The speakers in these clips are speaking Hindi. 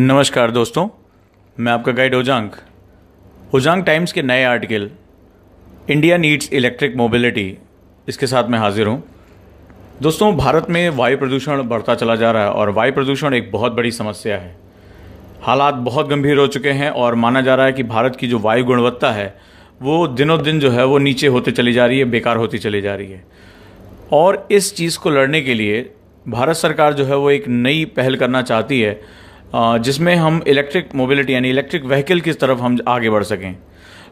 नमस्कार दोस्तों मैं आपका गाइड ओजांग ओजांग टाइम्स के नए article India needs electric mobility इसके साथ मैं हाजिर हूँ दोस्तों भारत में वायु प्रदूषण बढ़ता चला जा रहा है और वायु प्रदूषण एक बहुत बड़ी समस्या है हालात बहुत गंभीर हो चुके हैं और माना जा रहा है कि भारत की जो वायु गुणवत्ता है वो दिनों दिन जो है वो नीचे होते चली जा रही है बेकार होती चली जा रही है और इस चीज़ को लड़ने के लिए भारत सरकार जो है वो एक नई पहल करना चाहती है जिसमें हम इलेक्ट्रिक मोबिलिटी यानी इलेक्ट्रिक व्हीकल की तरफ हम आगे बढ़ सकें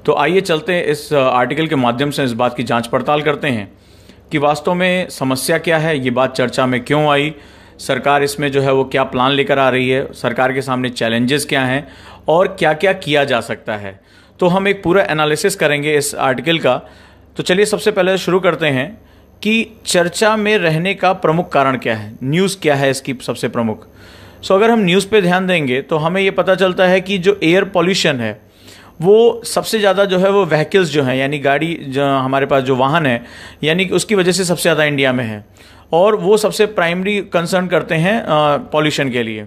तो आइए चलते हैं इस आर्टिकल के माध्यम से इस बात की जांच पड़ताल करते हैं कि वास्तव में समस्या क्या है ये बात चर्चा में क्यों आई सरकार इसमें जो है वो क्या प्लान लेकर आ रही है सरकार के सामने चैलेंजेस क्या हैं और क्या क्या किया जा सकता है तो हम एक पूरा एनालिसिस करेंगे इस आर्टिकल का तो चलिए सबसे पहले शुरू करते हैं कि चर्चा में रहने का प्रमुख कारण क्या है न्यूज़ क्या है इसकी सबसे प्रमुख सो अगर हम न्यूज़ पे ध्यान देंगे तो हमें ये पता चलता है कि जो एयर पॉल्यूशन है वो सबसे ज़्यादा जो है वो व्हीकल्स जो हैं यानी गाड़ी जो हमारे पास जो वाहन है यानी कि उसकी वजह से सबसे ज़्यादा इंडिया में है और वो सबसे प्राइमरी कंसर्न करते हैं पॉल्यूशन के लिए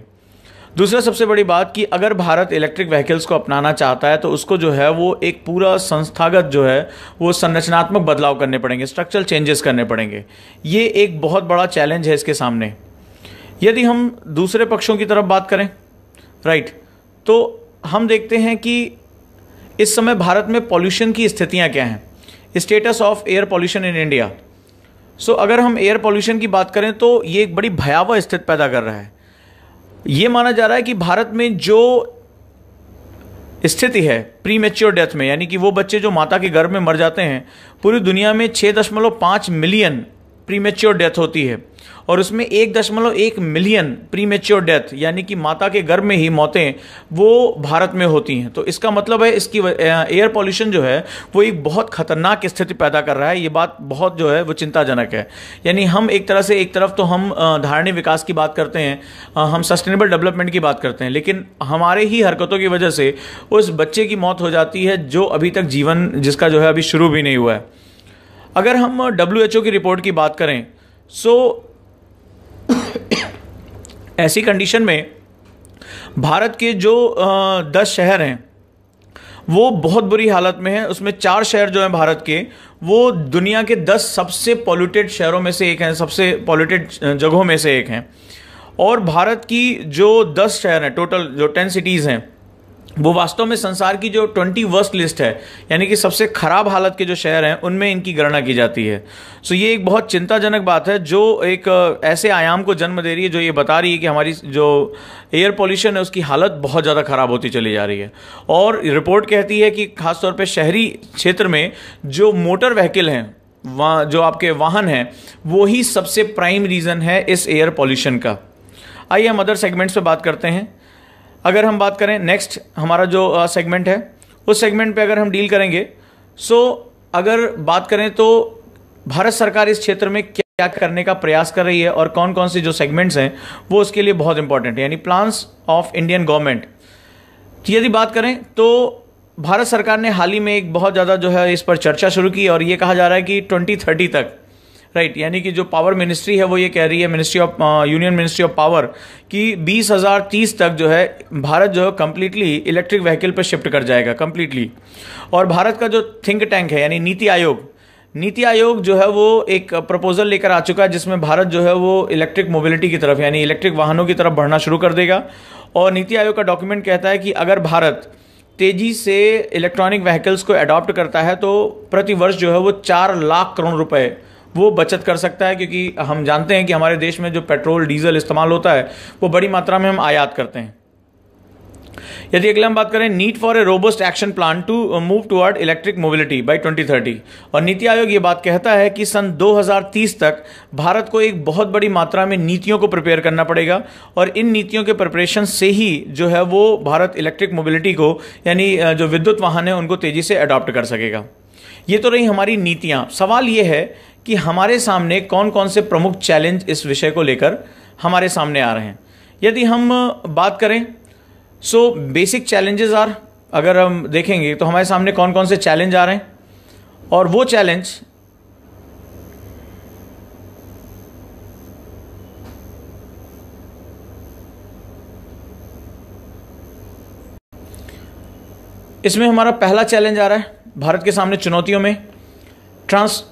दूसरा सबसे बड़ी बात कि अगर भारत इलेक्ट्रिक व्हीकल्स को अपनाना चाहता है तो उसको जो है वो एक पूरा संस्थागत जो है वो संरचनात्मक बदलाव करने पड़ेंगे स्ट्रक्चरल चेंजेस करने पड़ेंगे ये एक बहुत बड़ा चैलेंज है इसके सामने यदि हम दूसरे पक्षों की तरफ बात करें राइट तो हम देखते हैं कि इस समय भारत में पॉल्यूशन की स्थितियाँ क्या हैं status of air pollution in India so अगर हम एयर पॉल्यूशन की बात करें तो ये एक बड़ी भयावह स्थिति पैदा कर रहा है ये माना जा रहा है कि भारत में जो स्थिति है प्री मेच्योर डेथ में यानी कि वो बच्चे जो माता के गर्भ में मर जाते हैं पूरी दुनिया में 6.5 मिलियन प्रीमेच्योर डेथ होती है और उसमें एक दशमलव एक मिलियन प्रीमेच्योर डेथ यानी कि माता के गर्भ में ही मौतें वो भारत में होती हैं तो इसका मतलब है इसकी एयर पॉल्यूशन जो है वो एक बहुत खतरनाक स्थिति पैदा कर रहा है ये बात बहुत जो है वो चिंताजनक है यानी हम एक तरह से एक तरफ तो हम धारणी विकास की बात करते हैं हम सस्टेनेबल डेवलपमेंट की बात करते हैं लेकिन हमारे ही हरकतों की वजह से उस बच्चे की मौत हो जाती है जो अभी तक जीवन जिसका जो है अभी शुरू भी नहीं हुआ है अगर हम डब्ल्यू एच ओ की रिपोर्ट की बात करें सो ऐसी कंडीशन में भारत के जो दस शहर हैं वो बहुत बुरी हालत में है उसमें चार शहर जो हैं भारत के वो दुनिया के दस सबसे पॉल्यूटेड शहरों में से एक हैं सबसे पॉल्यूटेड जगहों में से एक हैं और भारत की जो दस शहर हैं टोटल जो टेन सिटीज़ हैं वो वास्तव में संसार की जो ट्वेंटी वर्स्ट लिस्ट है यानी कि सबसे खराब हालत के जो शहर हैं उनमें इनकी गणना की जाती है सो ये एक बहुत चिंताजनक बात है जो एक ऐसे आयाम को जन्म दे रही है जो ये बता रही है कि हमारी जो एयर पोल्यूशन है उसकी हालत बहुत ज़्यादा ख़राब होती चली जा रही है और रिपोर्ट कहती है कि खासतौर पर शहरी क्षेत्र में जो मोटर व्हीकल हैं जो आपके वाहन हैं वो ही सबसे प्राइम रीज़न है इस एयर पॉल्यूशन का आइए हम अदर सेगमेंट्स पर बात करते हैं अगर हम बात करें नेक्स्ट हमारा जो सेगमेंट है उस सेगमेंट पे अगर हम डील करेंगे सो अगर बात करें तो भारत सरकार इस क्षेत्र में क्या क्या करने का प्रयास कर रही है और कौन कौन से जो सेगमेंट्स हैं वो उसके लिए बहुत इंपॉर्टेंट है यानी प्लान्स ऑफ इंडियन गवर्नमेंट यदि बात करें तो भारत सरकार ने हाल ही में एक बहुत ज़्यादा जो है इस पर चर्चा शुरू की और ये कहा जा रहा है कि 2030 तक राइट यानी कि जो पावर मिनिस्ट्री है वो ये कह रही है ministry of union ministry of power कि 20,030 तक जो है भारत जो है कम्प्लीटली इलेक्ट्रिक व्हीकल पर शिफ्ट कर जाएगा कम्प्लीटली और भारत का जो थिंक टैंक है यानी नीति आयोग नीति आयोग जो है वो एक प्रपोजल लेकर आ चुका है जिसमें भारत जो है वो इलेक्ट्रिक मोबिलिटी की तरफ यानी इलेक्ट्रिक वाहनों की तरफ बढ़ना शुरू कर देगा और नीति आयोग का डॉक्यूमेंट कहता है कि अगर भारत तेजी से इलेक्ट्रॉनिक व्हीकल्स को अडॉप्ट करता है तो प्रति वर्ष जो है वो चार लाख करोड़ रुपए वो बचत कर सकता है क्योंकि हम जानते हैं कि हमारे देश में जो पेट्रोल डीजल इस्तेमाल होता है वो बड़ी मात्रा में हम आयात करते हैं यदि अगले हम बात करें need for a robust action plan to move toward electric mobility by 2030 और नीति आयोग ये बात कहता है कि सन 2030 तक भारत को एक बहुत बड़ी मात्रा में नीतियों को प्रिपेयर करना पड़ेगा और इन नीतियों के प्रिपरेशन से ही जो है वो भारत इलेक्ट्रिक मोबिलिटी को यानी जो विद्युत वाहन है उनको तेजी से अडॉप्ट कर सकेगा ये तो रही हमारी नीतियां सवाल ये है कि हमारे सामने कौन कौन से प्रमुख चैलेंज इस विषय को लेकर हमारे सामने आ रहे हैं यदि हम बात करें सो बेसिक चैलेंजेस आर अगर हम देखेंगे तो हमारे सामने कौन कौन से चैलेंज आ रहे हैं और वो चैलेंज इसमें हमारा पहला चैलेंज आ रहा है भारत के सामने चुनौतियों में trans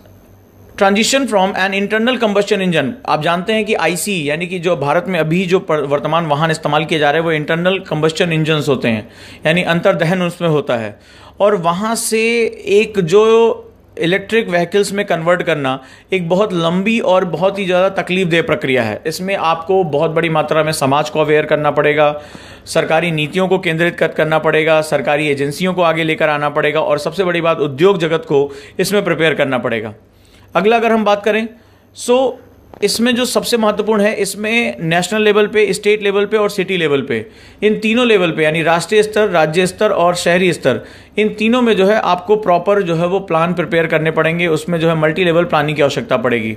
transition from an internal combustion engine आप जानते हैं कि आई यानी कि जो भारत में अभी जो वर्तमान वाहन इस्तेमाल किए जा रहे हैं वो इंटरनल कंबस्टन इंजन होते हैं यानी दहन उसमें होता है और वहाँ से एक जो इलेक्ट्रिक व्हीकल्स में कन्वर्ट करना एक बहुत लंबी और बहुत ही ज़्यादा तकलीफ देह प्रक्रिया है इसमें आपको बहुत बड़ी मात्रा में समाज को अवेयर करना पड़ेगा सरकारी नीतियों को केंद्रित करना पड़ेगा सरकारी एजेंसियों को आगे लेकर आना पड़ेगा और सबसे बड़ी बात उद्योग जगत को इसमें प्रिपेयर करना पड़ेगा अगला अगर हम बात करें सो so, इसमें जो सबसे महत्वपूर्ण है इसमें नेशनल लेवल पे स्टेट लेवल पे और सिटी लेवल पे इन तीनों लेवल पे यानी राष्ट्रीय स्तर राज्य स्तर और शहरी स्तर इन तीनों में जो है आपको प्रॉपर जो है वो प्लान प्रिपेयर करने पड़ेंगे उसमें जो है मल्टी लेवल प्लानिंग की आवश्यकता पड़ेगी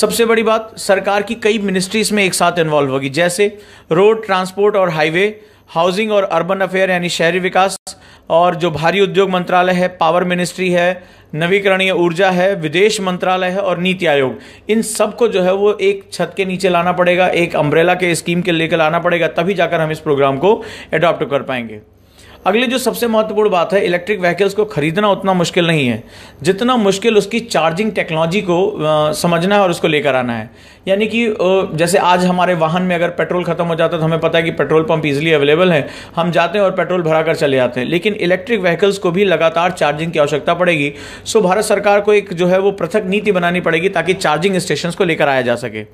सबसे बड़ी बात सरकार की कई मिनिस्ट्रीज में एक साथ इन्वॉल्व होगी जैसे रोड ट्रांसपोर्ट और हाईवे हाउसिंग और अर्बन अफेयर यानी शहरी विकास और जो भारी उद्योग मंत्रालय है पावर मिनिस्ट्री है नवीकरणीय ऊर्जा है विदेश मंत्रालय है और नीति आयोग इन सबको जो है वो एक छत के नीचे लाना पड़ेगा एक अम्ब्रेला के स्कीम के लेकर लाना पड़ेगा तभी जाकर हम इस प्रोग्राम को एडॉप्ट कर पाएंगे अगली जो सबसे महत्वपूर्ण बात है इलेक्ट्रिक व्हीकल्स को खरीदना उतना मुश्किल नहीं है जितना मुश्किल उसकी चार्जिंग टेक्नोलॉजी को समझना है और उसको लेकर आना है यानी कि जैसे आज हमारे वाहन में अगर पेट्रोल खत्म हो जाता है तो हमें पता है कि पेट्रोल पंप इजिली अवेलेबल है हम जाते हैं और पेट्रोल भरा कर चले जाते हैं लेकिन इलेक्ट्रिक व्हीकल्स को भी लगातार चार्जिंग की आवश्यकता पड़ेगी सो भारत सरकार को एक जो है वो पृथक नीति बनानी पड़ेगी ताकि चार्जिंग स्टेशन को लेकर आया जा सके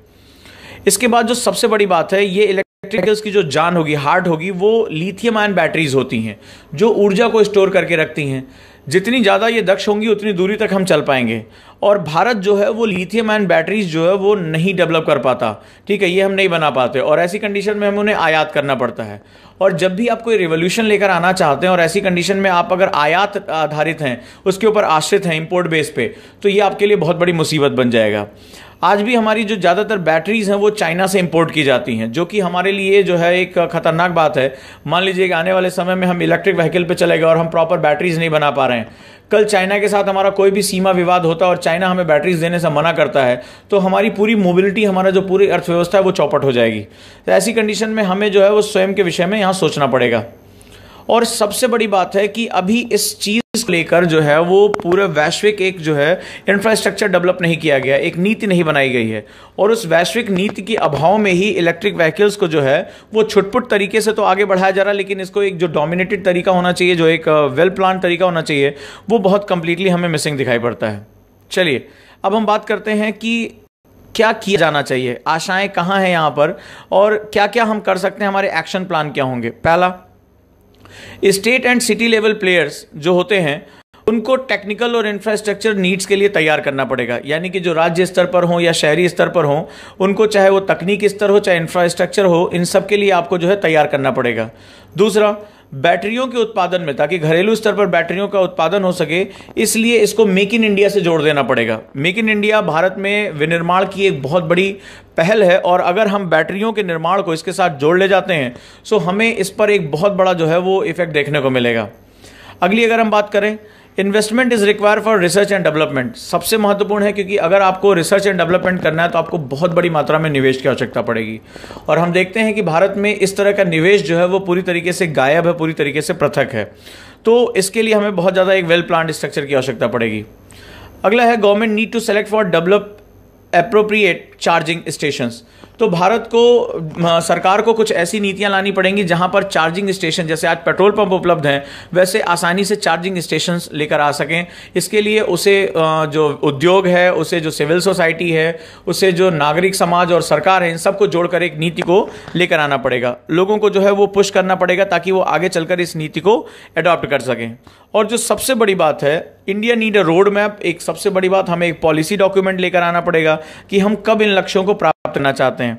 इसके बाद जो सबसे बड़ी बात है ये इलेक्ट्रिकल्स की जो जान होगी हार्ट होगी वो लिथियम आयन बैटरीज होती हैं जो ऊर्जा को स्टोर करके रखती हैं जितनी ज़्यादा ये दक्ष होंगी उतनी दूरी तक हम चल पाएंगे और भारत जो है वो लिथियम आयन बैटरीज जो है वो नहीं डेवलप कर पाता ठीक है ये हम नहीं बना पाते और ऐसी कंडीशन में हम उन्हें आयात करना पड़ता है और जब भी आप कोई रिवोल्यूशन लेकर आना चाहते हैं और ऐसी कंडीशन में आप अगर आयात आधारित हैं उसके ऊपर आश्रित हैं इम्पोर्ट बेस पे तो ये आपके लिए बहुत बड़ी मुसीबत बन जाएगा आज भी हमारी जो ज़्यादातर बैटरीज हैं वो चाइना से इम्पोर्ट की जाती हैं जो कि हमारे लिए जो है एक ख़तरनाक बात है मान लीजिए कि आने वाले समय में हम इलेक्ट्रिक व्हीकल पर चले गए और हम प्रॉपर बैटरीज नहीं बना पा रहे हैं कल चाइना के साथ हमारा कोई भी सीमा विवाद होता है और चाइना हमें बैटरीज देने से मना करता है तो हमारी पूरी मोबिलिटी हमारा जो पूरी अर्थव्यवस्था है वो चौपट हो जाएगी तो ऐसी कंडीशन में हमें जो है वो स्वयं के विषय में यहाँ सोचना पड़ेगा और सबसे बड़ी बात है कि अभी इस चीज लेकर जो है वो पूरे वैश्विक एक जो है इंफ्रास्ट्रक्चर डेवलप नहीं किया गया एक नीति नहीं बनाई गई है और उस वैश्विक नीति के अभाव में ही इलेक्ट्रिक व्हीकल्स को जो है वो छुटपुट तरीके से तो आगे बढ़ाया जा रहा है लेकिन इसको एक जो डोमिनेटेड तरीका होना चाहिए जो एक वेल uh, प्लान तरीका होना चाहिए वो बहुत कंप्लीटली हमें मिसिंग दिखाई पड़ता है चलिए अब हम बात करते हैं कि क्या किया जाना चाहिए आशाएं कहाँ हैं यहाँ पर और क्या क्या हम कर सकते हैं हमारे एक्शन प्लान क्या होंगे पहला state and city level players जो होते हैं उनको टेक्निकल और इंफ्रास्ट्रक्चर नीड्स के लिए तैयार करना पड़ेगा यानी कि जो राज्य स्तर पर हो या शहरी स्तर पर हो उनको चाहे वो तकनीकी स्तर हो चाहे इंफ्रास्ट्रक्चर हो इन सब के लिए आपको जो है तैयार करना पड़ेगा दूसरा बैटरियों के उत्पादन में ताकि घरेलू स्तर पर बैटरियों का उत्पादन हो सके इसलिए इसको मेक इन इंडिया से जोड़ देना पड़ेगा मेक इन इंडिया भारत में विनिर्माण की एक बहुत बड़ी पहल है और अगर हम बैटरियों के निर्माण को इसके साथ जोड़ ले जाते हैं सो तो हमें इस पर एक बहुत बड़ा जो है वो इफेक्ट देखने को मिलेगा अगली अगर हम बात करें investment is require for research and development सबसे महत्वपूर्ण है क्योंकि अगर आपको रिसर्च एंड डेवलपमेंट करना है तो आपको बहुत बड़ी मात्रा में निवेश की आवश्यकता पड़ेगी और हम देखते हैं कि भारत में इस तरह का निवेश जो है वो पूरी तरीके से गायब है पूरी तरीके से पृथक है तो इसके लिए हमें बहुत ज़्यादा एक वेल प्लान स्ट्रक्चर की आवश्यकता पड़ेगी अगला है government need to select for develop appropriate charging stations तो भारत को सरकार को कुछ ऐसी नीतियां लानी पड़ेंगी जहां पर चार्जिंग स्टेशन जैसे आज पेट्रोल पंप उपलब्ध हैं वैसे आसानी से चार्जिंग स्टेशन लेकर आ सकें इसके लिए उसे जो उद्योग है उसे जो सिविल सोसाइटी है उसे जो नागरिक समाज और सरकार है इन सबको जोड़कर एक नीति को लेकर आना पड़ेगा लोगों को जो है वो पुश करना पड़ेगा ताकि वो आगे चलकर इस नीति को अडॉप्ट कर सकें और जो सबसे बड़ी बात है India need a road map एक सबसे बड़ी बात हमें एक पॉलिसी डॉक्यूमेंट लेकर आना पड़ेगा कि हम कब इन लक्ष्यों को प्राप्त प्राप्त करना चाहते हैं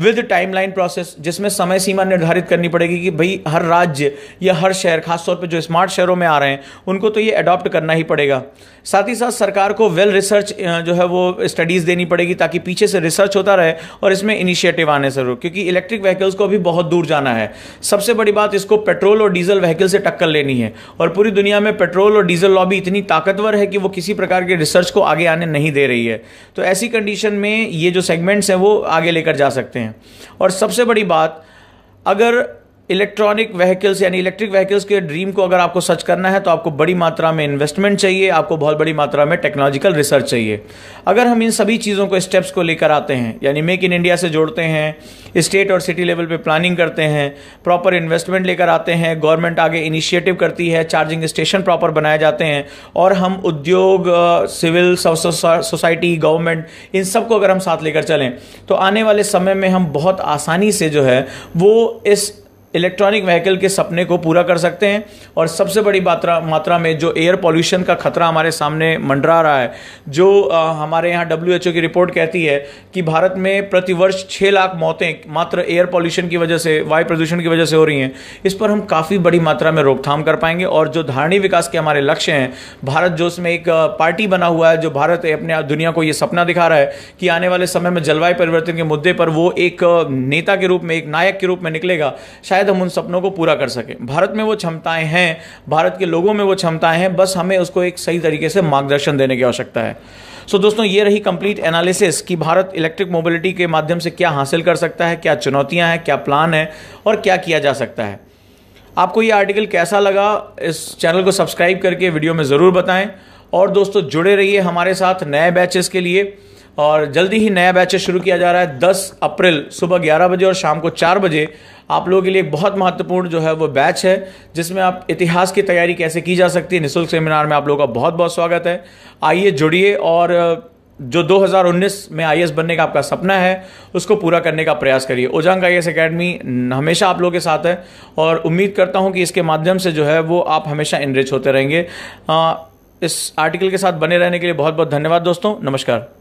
विद टाइम लाइन प्रोसेस जिसमें समय सीमा निर्धारित करनी पड़ेगी कि भाई हर राज्य या हर शहर खासतौर पर जो स्मार्ट शहरों में आ रहे हैं उनको तो ये अडॉप्ट करना ही पड़ेगा साथ ही साथ सरकार को वेल रिसर्च जो है वो स्टडीज़ देनी पड़ेगी ताकि पीछे से रिसर्च होता रहे और इसमें इनिशिएटिव आने जरूर क्योंकि इलेक्ट्रिक व्हीकल्स को अभी बहुत दूर जाना है सबसे बड़ी बात इसको पेट्रोल और डीजल व्हीकल से टक्कर लेनी है और पूरी दुनिया में पेट्रोल और डीजल लॉबी इतनी ताकतवर है कि वो किसी प्रकार के रिसर्च को आगे आने नहीं दे रही है तो ऐसी कंडीशन में ये जो सेगमेंट्स हैं वो आगे लेकर जा सकते हैं और सबसे बड़ी बात अगर इलेक्ट्रॉनिक व्हीकल्स यानी इलेक्ट्रिक व्हीकल्स के ड्रीम को अगर आपको सच करना है तो आपको बड़ी मात्रा में इन्वेस्टमेंट चाहिए आपको बहुत बड़ी मात्रा में टेक्नोलॉजिकल रिसर्च चाहिए अगर हम इन सभी चीज़ों को स्टेप्स को लेकर आते हैं यानी मेक इन इंडिया से जोड़ते हैं स्टेट और सिटी लेवल पर प्लानिंग करते हैं प्रॉपर इन्वेस्टमेंट लेकर आते हैं गवर्नमेंट आगे इनिशिएटिव करती है चार्जिंग स्टेशन प्रॉपर बनाए जाते हैं और हम उद्योग सिविल सोसाइटी गवर्नमेंट इन सबको अगर हम साथ लेकर चलें तो आने वाले समय में हम बहुत आसानी से जो है वो इस इलेक्ट्रॉनिक व्हीकल के सपने को पूरा कर सकते हैं और सबसे बड़ी मात्रा मात्रा में जो एयर पॉल्यूशन का खतरा हमारे सामने मंडरा रहा है जो आ, हमारे यहाँ डब्ल्यू की रिपोर्ट कहती है कि भारत में प्रतिवर्ष छः लाख मौतें मात्र एयर पॉल्यूशन की वजह से वायु प्रदूषण की वजह से हो रही हैं इस पर हम काफ़ी बड़ी मात्रा में रोकथाम कर पाएंगे और जो धारणी विकास के हमारे लक्ष्य हैं भारत जो उसमें एक पार्टी बना हुआ है जो भारत अपने दुनिया को ये सपना दिखा रहा है कि आने वाले समय में जलवायु परिवर्तन के मुद्दे पर वो एक नेता के रूप में एक नायक के रूप में निकलेगा शायद शायद हम उन सपनों को पूरा कर सकें भारत में वो क्षमताएं हैं भारत के लोगों में वो क्षमताएं हैं बस हमें उसको एक सही तरीके से मार्गदर्शन देने की आवश्यकता है सो so, दोस्तों ये रही कंप्लीट एनालिसिस कि भारत इलेक्ट्रिक मोबिलिटी के माध्यम से क्या हासिल कर सकता है क्या चुनौतियां हैं क्या प्लान है और क्या किया जा सकता है आपको ये आर्टिकल कैसा लगा इस चैनल को सब्सक्राइब करके वीडियो में ज़रूर बताएं और दोस्तों जुड़े रहिए हमारे साथ नए बैचेस के लिए और जल्दी ही नया बैचेस शुरू किया जा रहा है 10 अप्रैल सुबह 11 बजे और शाम को 4 बजे आप लोगों के लिए बहुत महत्वपूर्ण जो है वो बैच है जिसमें आप इतिहास की तैयारी कैसे की जा सकती है निःशुल्क सेमिनार में आप लोगों का बहुत बहुत स्वागत है आइए जुड़िए और जो 2019 में आई बनने का आपका सपना है उसको पूरा करने का प्रयास करिए ओजंग आई एस अकेडमी हमेशा आप लोगों के साथ है और उम्मीद करता हूँ कि इसके माध्यम से जो है वो आप हमेशा इनरिच होते रहेंगे इस आर्टिकल के साथ बने रहने के लिए बहुत बहुत धन्यवाद दोस्तों नमस्कार